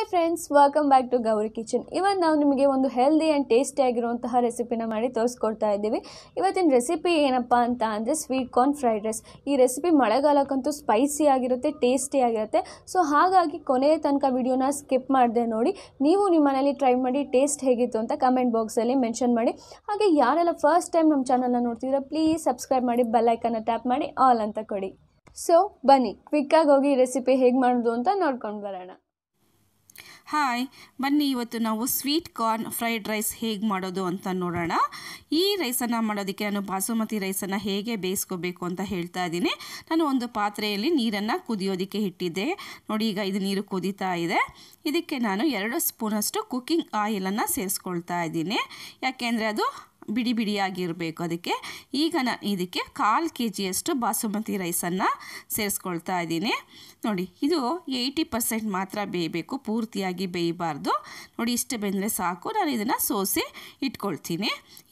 hi friends welcome back to Gauri kitchen ಇವತ್ತು ನಾವು ನಿಮಗೆ ಒಂದು ಹೆಲ್ದಿ ಆ್ಯಂಡ್ ಟೇಸ್ಟಿ ಆಗಿರುವಂತಹ ರೆಸಿಪಿನ ಮಾಡಿ ತೋರಿಸ್ಕೊಡ್ತಾ ಇದ್ದೀವಿ ಇವತ್ತಿನ ರೆಸಿಪಿ ಏನಪ್ಪ ಅಂತ ಅಂದರೆ ಸ್ವೀಟ್ ಕಾರ್ನ್ ಫ್ರೈಡ್ ರೈಸ್ ಈ ರೆಸಿಪಿ ಮಳೆಗಾಲಕ್ಕಂತೂ ಸ್ಪೈಸಿ ಆಗಿರುತ್ತೆ ಟೇಸ್ಟಿ ಆಗಿರುತ್ತೆ ಸೊ ಹಾಗಾಗಿ ಕೊನೆಯ ತನಕ ವಿಡಿಯೋನ ಸ್ಕಿಪ್ ಮಾಡಿದೆ ನೋಡಿ ನೀವು ನಿಮ್ಮ ಮನೇಲಿ ಟ್ರೈ ಮಾಡಿ ಟೇಸ್ಟ್ ಹೇಗಿತ್ತು ಅಂತ ಕಮೆಂಟ್ ಬಾಕ್ಸಲ್ಲಿ ಮೆನ್ಷನ್ ಮಾಡಿ ಹಾಗೆ ಯಾರೆಲ್ಲ ಫಸ್ಟ್ ಟೈಮ್ ನಮ್ಮ ಚಾನಲ್ನ ನೋಡ್ತಿದ್ರೆ ಪ್ಲೀಸ್ ಸಬ್ಸ್ಕ್ರೈಬ್ ಮಾಡಿ ಬೆಲ್ಲೈಕನ್ನ ಟ್ಯಾಪ್ ಮಾಡಿ ಆಲ್ ಅಂತ ಕೊಡಿ ಸೊ ಬನ್ನಿ ಕ್ವಿಕ್ಕಾಗಿ ಹೋಗಿ ರೆಸಿಪಿ ಹೇಗೆ ಮಾಡೋದು ಅಂತ ನೋಡ್ಕೊಂಡು ಬರೋಣ ಹಾಯ್ ಬನ್ನಿ ಇವತ್ತು ನಾವು ಸ್ವೀಟ್ ಕಾರ್ನ್ ಫ್ರೈಡ್ ರೈಸ್ ಹೇಗೆ ಮಾಡೋದು ಅಂತ ನೋಡೋಣ ಈ ರೈಸನ್ನು ಮಾಡೋದಕ್ಕೆ ನಾನು ಬಾಸುಮತಿ ರೈಸನ್ನು ಹೇಗೆ ಬೇಯಿಸ್ಕೋಬೇಕು ಅಂತ ಹೇಳ್ತಾ ಇದ್ದೀನಿ ನಾನು ಒಂದು ಪಾತ್ರೆಯಲ್ಲಿ ನೀರನ್ನು ಕುದಿಯೋದಕ್ಕೆ ಇಟ್ಟಿದ್ದೆ ನೋಡಿ ಈಗ ಇದು ನೀರು ಕುದೀತಾ ಇದೆ ಇದಕ್ಕೆ ನಾನು ಎರಡು ಸ್ಪೂನಷ್ಟು ಕುಕ್ಕಿಂಗ್ ಆಯಿಲನ್ನು ಸೇರಿಸ್ಕೊಳ್ತಾ ಇದ್ದೀನಿ ಯಾಕೆಂದರೆ ಅದು ಬಿಡಿ ಬಿಡಿಯಾಗಿರಬೇಕು ಅದಕ್ಕೆ ಈಗ ನಾನು ಇದಕ್ಕೆ ಕಾಲು ಕೆ ಜಿಯಷ್ಟು ಬಾಸುಮತಿ ರೈಸನ್ನು ಸೇರಿಸ್ಕೊಳ್ತಾ ಇದ್ದೀನಿ ನೋಡಿ ಇದು ಏಯ್ಟಿ ಪರ್ಸೆಂಟ್ ಮಾತ್ರ ಬೇಯಬೇಕು ಪೂರ್ತಿಯಾಗಿ ಬೇಯಬಾರ್ದು ನೋಡಿ ಇಷ್ಟು ಬೆಂದರೆ ಸಾಕು ನಾನು ಇದನ್ನು ಸೋಸಿ ಇಟ್ಕೊಳ್ತೀನಿ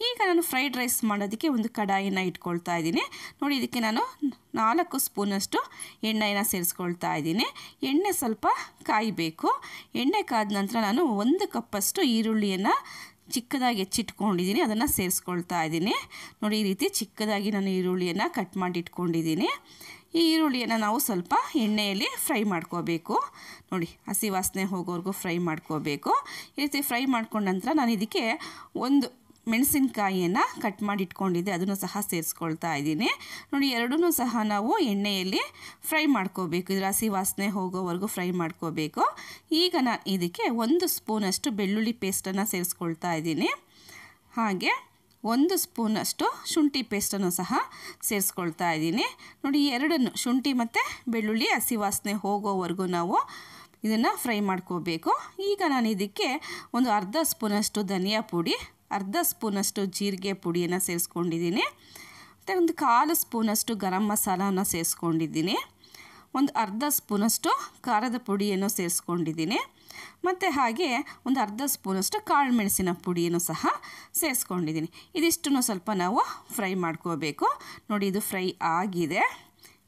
ಈಗ ನಾನು ಫ್ರೈಡ್ ರೈಸ್ ಮಾಡೋದಕ್ಕೆ ಒಂದು ಕಡಾಯಿನ ಇಟ್ಕೊಳ್ತಾ ಇದ್ದೀನಿ ನೋಡಿ ಇದಕ್ಕೆ ನಾನು ನಾಲ್ಕು ಸ್ಪೂನಷ್ಟು ಎಣ್ಣೆಯನ್ನು ಸೇರಿಸ್ಕೊಳ್ತಾ ಇದ್ದೀನಿ ಎಣ್ಣೆ ಸ್ವಲ್ಪ ಕಾಯಬೇಕು ಎಣ್ಣೆ ಕಾದ ನಂತರ ನಾನು ಒಂದು ಕಪ್ಪಷ್ಟು ಈರುಳ್ಳಿಯನ್ನು ಚಿಕ್ಕದಾಗಿ ಹೆಚ್ಚಿಟ್ಕೊಂಡಿದ್ದೀನಿ ಅದನ್ನು ಸೇರಿಸ್ಕೊಳ್ತಾ ಇದ್ದೀನಿ ನೋಡಿ ಈ ರೀತಿ ಚಿಕ್ಕದಾಗಿ ನಾನು ಈರುಳ್ಳಿಯನ್ನು ಕಟ್ ಮಾಡಿ ಇಟ್ಕೊಂಡಿದ್ದೀನಿ ಈ ಈರುಳ್ಳಿಯನ್ನು ನಾವು ಸ್ವಲ್ಪ ಎಣ್ಣೆಯಲ್ಲಿ ಫ್ರೈ ಮಾಡ್ಕೋಬೇಕು ನೋಡಿ ಹಸಿ ವಾಸನೆ ಹೋಗೋವರೆಗೂ ಫ್ರೈ ಮಾಡ್ಕೋಬೇಕು ಈ ರೀತಿ ಫ್ರೈ ಮಾಡ್ಕೊಂಡ ನಂತರ ನಾನು ಇದಕ್ಕೆ ಒಂದು ಮೆಣಸಿನಕಾಯಿಯನ್ನು ಕಟ್ ಮಾಡಿ ಇಟ್ಕೊಂಡಿದ್ದೆ ಅದನ್ನು ಸಹ ಸೇರಿಸ್ಕೊಳ್ತಾ ಇದ್ದೀನಿ ನೋಡಿ ಎರಡೂ ಸಹ ನಾವು ಎಣ್ಣೆಯಲ್ಲಿ ಫ್ರೈ ಮಾಡ್ಕೋಬೇಕು ಇದರ ಹಸಿ ವಾಸನೆ ಹೋಗೋವರೆಗೂ ಫ್ರೈ ಮಾಡ್ಕೋಬೇಕು ಈಗ ನಾನು ಇದಕ್ಕೆ ಒಂದು ಸ್ಪೂನಷ್ಟು ಬೆಳ್ಳುಳ್ಳಿ ಪೇಸ್ಟನ್ನು ಸೇರಿಸ್ಕೊಳ್ತಾ ಇದ್ದೀನಿ ಹಾಗೆ ಒಂದು ಸ್ಪೂನಷ್ಟು ಶುಂಠಿ ಪೇಸ್ಟನ್ನು ಸಹ ಸೇರಿಸ್ಕೊಳ್ತಾ ಇದ್ದೀನಿ ನೋಡಿ ಎರಡನ್ನು ಶುಂಠಿ ಮತ್ತು ಬೆಳ್ಳುಳ್ಳಿ ಹಸಿ ವಾಸನೆ ಹೋಗೋವರೆಗೂ ನಾವು ಇದನ್ನು ಫ್ರೈ ಮಾಡ್ಕೋಬೇಕು ಈಗ ನಾನು ಇದಕ್ಕೆ ಒಂದು ಅರ್ಧ ಸ್ಪೂನಷ್ಟು ಧನಿಯಾ ಪುಡಿ ಅರ್ಧ ಸ್ಪೂನಷ್ಟು ಜೀರಿಗೆ ಪುಡಿಯನ್ನು ಸೇರಿಸ್ಕೊಂಡಿದ್ದೀನಿ ಮತ್ತು ಒಂದು ಕಾಲು ಸ್ಪೂನಷ್ಟು ಗರಂ ಮಸಾಲನ ಸೇರಿಸ್ಕೊಂಡಿದ್ದೀನಿ ಒಂದು ಅರ್ಧ ಸ್ಪೂನಷ್ಟು ಖಾರದ ಪುಡಿಯನ್ನು ಸೇರಿಸ್ಕೊಂಡಿದ್ದೀನಿ ಮತ್ತು ಹಾಗೆ ಒಂದು ಅರ್ಧ ಸ್ಪೂನಷ್ಟು ಕಾಳು ಮೆಣಸಿನ ಪುಡಿಯನ್ನು ಸಹ ಸೇರಿಸ್ಕೊಂಡಿದ್ದೀನಿ ಇದಿಷ್ಟನ್ನು ಸ್ವಲ್ಪ ನಾವು ಫ್ರೈ ಮಾಡ್ಕೋಬೇಕು ನೋಡಿ ಇದು ಫ್ರೈ ಆಗಿದೆ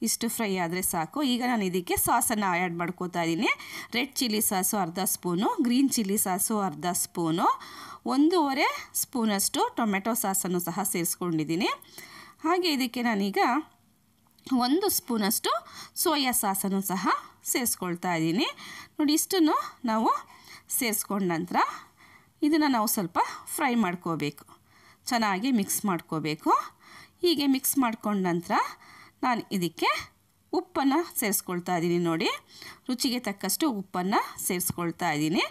ಇಷ್ಟು ಫ್ರೈ ಆದರೆ ಸಾಕು ಈಗ ನಾನು ಇದಕ್ಕೆ ಸಾಸನ್ನು ಆ್ಯಡ್ ಮಾಡ್ಕೋತಾ ಇದ್ದೀನಿ ರೆಡ್ ಚಿಲ್ಲಿ ಸಾಸು ಅರ್ಧ ಸ್ಪೂನು ಗ್ರೀನ್ ಚಿಲ್ಲಿ ಸಾಸು ಅರ್ಧ ಸ್ಪೂನು ಒಂದೂವರೆ ಸ್ಪೂನಷ್ಟು ಟೊಮೆಟೊ ಸಾಸನ್ನು ಸಹ ಸೇರಿಸ್ಕೊಂಡಿದ್ದೀನಿ ಹಾಗೆ ಇದಕ್ಕೆ ನಾನೀಗ ಒಂದು ಸ್ಪೂನಷ್ಟು ಸೋಯಾ ಸಾಸನ್ನು ಸಹ ಸೇರಿಸ್ಕೊಳ್ತಾ ಇದ್ದೀನಿ ನೋಡಿ ಇಷ್ಟನ್ನು ನಾವು ಸೇರಿಸ್ಕೊಂಡ ನಂತರ ಇದನ್ನು ನಾವು ಸ್ವಲ್ಪ ಫ್ರೈ ಮಾಡ್ಕೋಬೇಕು ಚೆನ್ನಾಗಿ ಮಿಕ್ಸ್ ಮಾಡ್ಕೋಬೇಕು ಹೀಗೆ ಮಿಕ್ಸ್ ಮಾಡ್ಕೊಂಡ ನಂತರ ನಾನು ಇದಕ್ಕೆ ಉಪ್ಪನ್ನು ಸೇರಿಸ್ಕೊಳ್ತಾ ಇದ್ದೀನಿ ನೋಡಿ ರುಚಿಗೆ ತಕ್ಕಷ್ಟು ಉಪ್ಪನ್ನು ಸೇರಿಸ್ಕೊಳ್ತಾ ಇದ್ದೀನಿ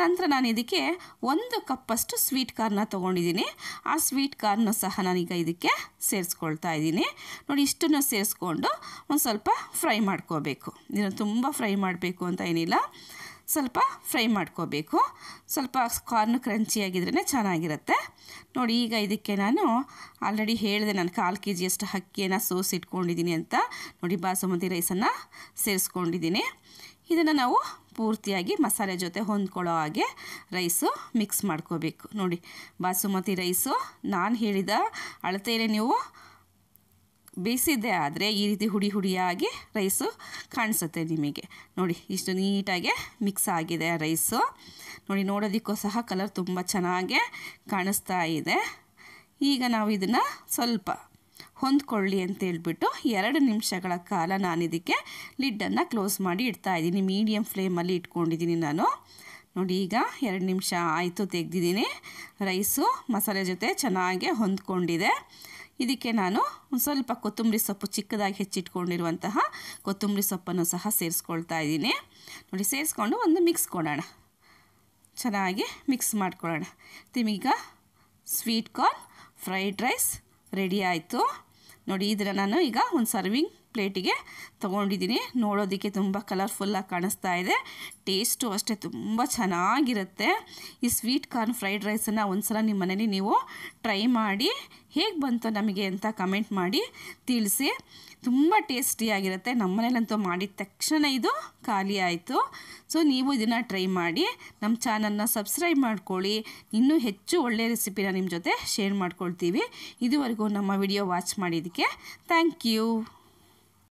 ನಂತರ ನಾನು ಇದಕ್ಕೆ ಒಂದು ಕಪ್ಪಷ್ಟು ಸ್ವೀಟ್ ಕಾರ್ನ ತೊಗೊಂಡಿದ್ದೀನಿ ಆ ಸ್ವೀಟ್ ಕಾರ್ನ ಸಹ ನಾನೀಗ ಇದಕ್ಕೆ ಸೇರಿಸ್ಕೊಳ್ತಾ ಇದ್ದೀನಿ ನೋಡಿ ಇಷ್ಟನ್ನು ಸೇರಿಸ್ಕೊಂಡು ಒಂದು ಸ್ವಲ್ಪ ಫ್ರೈ ಮಾಡ್ಕೋಬೇಕು ಇದನ್ನು ತುಂಬ ಫ್ರೈ ಮಾಡಬೇಕು ಅಂತ ಏನಿಲ್ಲ ಸ್ವಲ್ಪ ಫ್ರೈ ಮಾಡ್ಕೋಬೇಕು ಸ್ವಲ್ಪ ಕಾರ್ನ್ ಕ್ರಂಚಿಯಾಗಿದ್ರೇ ಚೆನ್ನಾಗಿರುತ್ತೆ ನೋಡಿ ಈಗ ಇದಕ್ಕೆ ನಾನು ಆಲ್ರೆಡಿ ಹೇಳಿದೆ ನಾನು ಕಾಲು ಕೆ ಜಿಯಷ್ಟು ಅಕ್ಕಿಯನ್ನು ಸೋಸಿಟ್ಕೊಂಡಿದ್ದೀನಿ ಅಂತ ನೋಡಿ ಬಾಸುಮತಿ ರೈಸನ್ನು ಸೇರಿಸ್ಕೊಂಡಿದ್ದೀನಿ ಇದನ್ನು ನಾವು ಪೂರ್ತಿಯಾಗಿ ಮಸಾಲೆ ಜೊತೆ ಹೊಂದ್ಕೊಳ್ಳೋ ಹಾಗೆ ರೈಸು ಮಿಕ್ಸ್ ಮಾಡ್ಕೋಬೇಕು ನೋಡಿ ಬಾಸುಮತಿ ರೈಸು ನಾನು ಹೇಳಿದ ಅಳತೆಯಲ್ಲೇ ನೀವು ಬೇಯಿಸಿದ್ದೆ ಆದರೆ ಈ ರೀತಿ ಹುಡಿ ಹುಡಿಯಾಗಿ ರೈಸು ಕಾಣಿಸುತ್ತೆ ನಿಮಗೆ ನೋಡಿ ಇಷ್ಟು ನೀಟಾಗಿ ಮಿಕ್ಸ್ ಆಗಿದೆ ರೈಸು ನೋಡಿ ನೋಡೋದಕ್ಕೂ ಸಹ ಕಲರ್ ತುಂಬ ಚೆನ್ನಾಗೆ ಕಾಣಿಸ್ತಾ ಇದೆ ಈಗ ನಾವು ಇದನ್ನು ಸ್ವಲ್ಪ ಹೊಂದ್ಕೊಳ್ಳಿ ಅಂತ ಹೇಳ್ಬಿಟ್ಟು ಎರಡು ನಿಮಿಷಗಳ ಕಾಲ ನಾನಿದಕ್ಕೆ ಲಿಡ್ಡನ್ನು ಕ್ಲೋಸ್ ಮಾಡಿ ಇಡ್ತಾ ಇದ್ದೀನಿ ಮೀಡಿಯಂ ಫ್ಲೇಮಲ್ಲಿ ಇಟ್ಕೊಂಡಿದ್ದೀನಿ ನಾನು ನೋಡಿ ಈಗ ಎರಡು ನಿಮಿಷ ಆಯಿತು ತೆಗೆದಿದ್ದೀನಿ ರೈಸು ಮಸಾಲೆ ಜೊತೆ ಚೆನ್ನಾಗೆ ಹೊಂದ್ಕೊಂಡಿದೆ ಇದಕ್ಕೆ ನಾನು ಸ್ವಲ್ಪ ಕೊತ್ತಂಬರಿ ಸೊಪ್ಪು ಚಿಕ್ಕದಾಗಿ ಹೆಚ್ಚಿಟ್ಕೊಂಡಿರುವಂತಹ ಕೊತ್ತಂಬರಿ ಸೊಪ್ಪನ್ನು ಸಹ ಸೇರಿಸ್ಕೊಳ್ತಾ ಇದ್ದೀನಿ ನೋಡಿ ಸೇರಿಸ್ಕೊಂಡು ಒಂದು ಮಿಕ್ಸ್ ಕೊಡೋಣ ಚೆನ್ನಾಗಿ ಮಿಕ್ಸ್ ಮಾಡ್ಕೊಳ್ಳೋಣ ತಿಮೀಗ sweet corn fried rice ready ಆಯಿತು ನೋಡಿ ಇದರ ನಾನು ಈಗ ಒಂದು ಸರ್ವಿಂಗ್ ಪ್ಲೇಟಿಗೆ ತೊಗೊಂಡಿದ್ದೀನಿ ನೋಡೋದಕ್ಕೆ ತುಂಬ ಕಲರ್ಫುಲ್ಲಾಗಿ ಕಾಣಿಸ್ತಾ ಇದೆ ಟೇಸ್ಟು ಅಷ್ಟೇ ತುಂಬ ಚೆನ್ನಾಗಿರುತ್ತೆ ಈ ಸ್ವೀಟ್ ಕಾರ್ನ್ ಫ್ರೈಡ್ ರೈಸನ್ನು ಒಂದು ಸಲ ನಿಮ್ಮ ಮನೇಲಿ ನೀವು ಟ್ರೈ ಮಾಡಿ ಹೇಗೆ ಬಂತು ನಮಗೆ ಅಂತ ಕಮೆಂಟ್ ಮಾಡಿ ತಿಳಿಸಿ ತುಂಬ ಟೇಸ್ಟಿಯಾಗಿರುತ್ತೆ ನಮ್ಮ ಮನೇಲಂತೂ ಮಾಡಿದ ತಕ್ಷಣ ಇದು ಖಾಲಿ ಆಯಿತು ಸೊ ನೀವು ಇದನ್ನು ಟ್ರೈ ಮಾಡಿ ನಮ್ಮ ಚಾನಲ್ನ ಸಬ್ಸ್ಕ್ರೈಬ್ ಮಾಡ್ಕೊಳ್ಳಿ ಇನ್ನೂ ಹೆಚ್ಚು ಒಳ್ಳೆಯ ರೆಸಿಪಿನ ನಿಮ್ಮ ಜೊತೆ ಶೇರ್ ಮಾಡ್ಕೊಳ್ತೀವಿ ಇದುವರೆಗೂ ನಮ್ಮ ವಿಡಿಯೋ ವಾಚ್ ಮಾಡಿದ್ದಕ್ಕೆ ಥ್ಯಾಂಕ್ ಯು